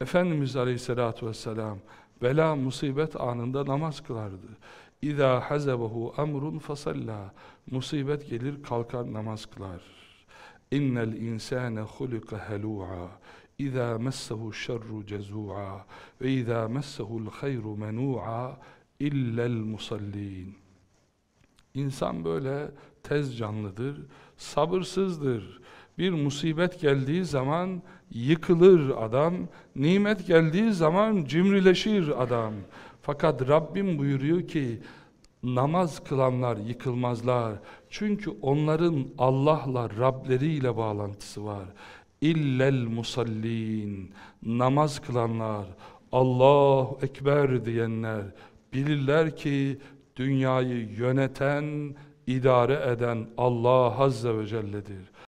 Efendimiz Aleyhisselatü Vesselam bela musibet anında namaz kılardı. İza hazabehu emrun fasalla. Musibet gelir kalkar namaz kılar. İnnel insane hulika helu'a. İza messehu şerru cezu'a ve iza messehu'l hayru menu'a illel musallin. İnsan böyle tez canlıdır, sabırsızdır. Bir musibet geldiği zaman yıkılır adam, nimet geldiği zaman cimrileşir adam. Fakat Rabbim buyuruyor ki, namaz kılanlar yıkılmazlar. Çünkü onların Allah'la, ile bağlantısı var. İllel musallin, namaz kılanlar, Allahu Ekber diyenler, bilirler ki dünyayı yöneten, idare eden Allah Azze ve Celle'dir.